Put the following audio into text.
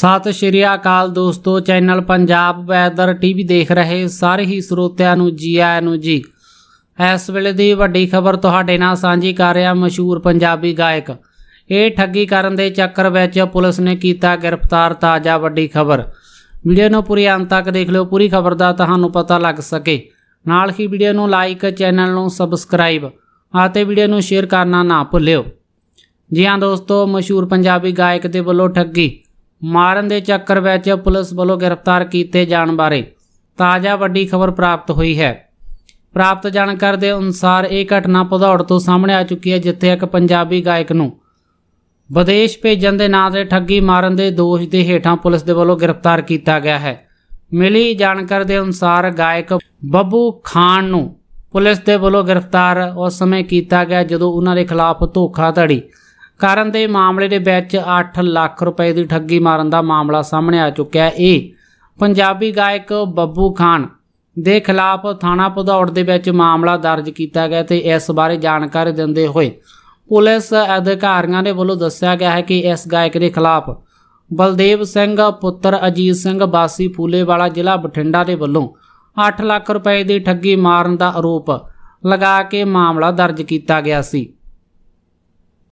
ਸਤਿ ਸ਼੍ਰੀ ਅਕਾਲ ਦੋਸਤੋ channel Punjab weather TV ਦੇਖ ਰਹੇ ਸਾਰੇ ਹੀ ਸਰੋਤਿਆਂ ਨੂੰ ਜੀ ਆਇਆਂ ਨੂੰ ਜੀ ਇਸ ਵੇਲੇ ਦੀ ਵੱਡੀ ਖਬਰ ਤੁਹਾਡੇ ਨਾਲ ਸਾਂਝੀ ਕਰ ਰਿਹਾ ਮਸ਼ਹੂਰ ਪੰਜਾਬੀ ਗਾਇਕ ਇਹ ਠੱਗੀ ਕਰਨ ਦੇ ਚੱਕਰ ਵਿੱਚ ਪੁਲਿਸ ਨੇ ਕੀਤਾ ਗ੍ਰਿਫਤਾਰ ਤਾਜ਼ਾ ਵੱਡੀ ਖਬਰ ਵੀਡੀਓ ਨੂੰ ਪੂਰੀ ਅੰਤ ਤੱਕ ਦੇਖ ਲਿਓ ਪੂਰੀ ਖਬਰ ਦਾ ਤੁਹਾਨੂੰ ਪਤਾ ਲੱਗ ਸਕੇ ਨਾਲ ਹੀ ਵੀਡੀਓ ਨੂੰ ਲਾਈਕ ਚੈਨਲ ਨੂੰ ਸਬਸਕ੍ਰਾਈਬ ਅਤੇ ਵੀਡੀਓ ਨੂੰ ਸ਼ੇਅਰ ਕਰਨਾ ਨਾ ਭੁੱਲਿਓ ਜੀ ਹਾਂ ਦੋਸਤੋ ਮਸ਼ਹੂਰ ਪੰਜਾਬੀ ਗਾਇਕ ਦੇ ਵੱਲੋਂ ਠੱਗੀ ਮਾਰਨ ਦੇ ਚੱਕਰ ਵਿੱਚ ਪੁਲਿਸ ਵੱਲੋਂ ਗ੍ਰਿਫਤਾਰ ਕੀਤੇ ਜਾਣ ਬਾਰੇ ਤਾਜ਼ਾ ਵੱਡੀ ਖਬਰ ਪ੍ਰਾਪਤ ਹੋਈ ਹੈ ਪ੍ਰਾਪਤ ਜਾਣਕਾਰੀ ਦੇ ਅਨੁਸਾਰ ਇਹ ਘਟਨਾ ਪਧੌੜ ਤੋਂ ਸਾਹਮਣੇ ਆ ਚੁੱਕੀ ਹੈ ਜਿੱਥੇ ਇੱਕ ਪੰਜਾਬੀ ਗਾਇਕ ਨੂੰ ਵਿਦੇਸ਼ ਭੇਜਣ ਦੇ ਨਾਂ ਤੇ ਠੱਗੀ ਮਾਰਨ ਦੇ ਦੋਸ਼ ਦੇ ਹੇਠਾਂ ਪੁਲਿਸ ਦੇ ਵੱਲੋਂ ਗ੍ਰਿਫਤਾਰ ਕੀਤਾ ਗਿਆ ਹੈ ਮਿਲੀ ਜਾਣਕਾਰੀ ਦੇ ਅਨੁਸਾਰ ਗਾਇਕ ਬੱਬੂ ਖਾਨ ਨੂੰ ਪੁਲਿਸ ਦੇ ਵੱਲੋਂ ਗ੍ਰਿਫਤਾਰ ਉਸ ਸਮੇਂ ਕੀਤਾ ਗਿਆ ਜਦੋਂ ਉਹਨਾਂ ਦੇ ਖਿਲਾਫ ਧੋਖਾਧੜੀ ਕਰਨ ਦੇ ਮਾਮਲੇ ਦੇ ਵਿੱਚ 8 ਲੱਖ ਰੁਪਏ ਦੀ ਠੱਗੀ ਮਾਰਨ ਦਾ ਮਾਮਲਾ ਸਾਹਮਣੇ ਆ ਚੁੱਕਿਆ ਹੈ ਇਹ ਪੰਜਾਬੀ ਗਾਇਕ ਬੱਬੂ ਖਾਨ ਦੇ ਖਿਲਾਫ ਥਾਣਾ ਪਧੌੜ ਦੇ ਵਿੱਚ ਮਾਮਲਾ ਦਰਜ ਕੀਤਾ ਗਿਆ ਤੇ ਇਸ ਬਾਰੇ ਜਾਣਕਾਰੀ ਦਿੰਦੇ ਹੋਏ ਪੁਲਿਸ ਅਧਿਕਾਰੀਆਂ ਨੇ ਵੱਲੋਂ ਦੱਸਿਆ ਗਿਆ ਹੈ ਕਿ ਇਸ ਗਾਇਕ ਦੇ ਖਿਲਾਫ ਬਲਦੇਵ ਸਿੰਘ ਪੁੱਤਰ ਅਜੀਤ ਸਿੰਘ ਬਾਸੀ ਫੂਲੇਵਾਲਾ ਜ਼ਿਲ੍ਹਾ ਬਠਿੰਡਾ ਦੇ ਵੱਲੋਂ 8 ਲੱਖ ਰੁਪਏ ਦੀ ਠੱਗੀ ਮਾਰਨ ਦਾ ਆਰੋਪ ਲਗਾ ਕੇ ਮਾਮਲਾ ਦਰਜ ਕੀਤਾ ਗਿਆ ਸੀ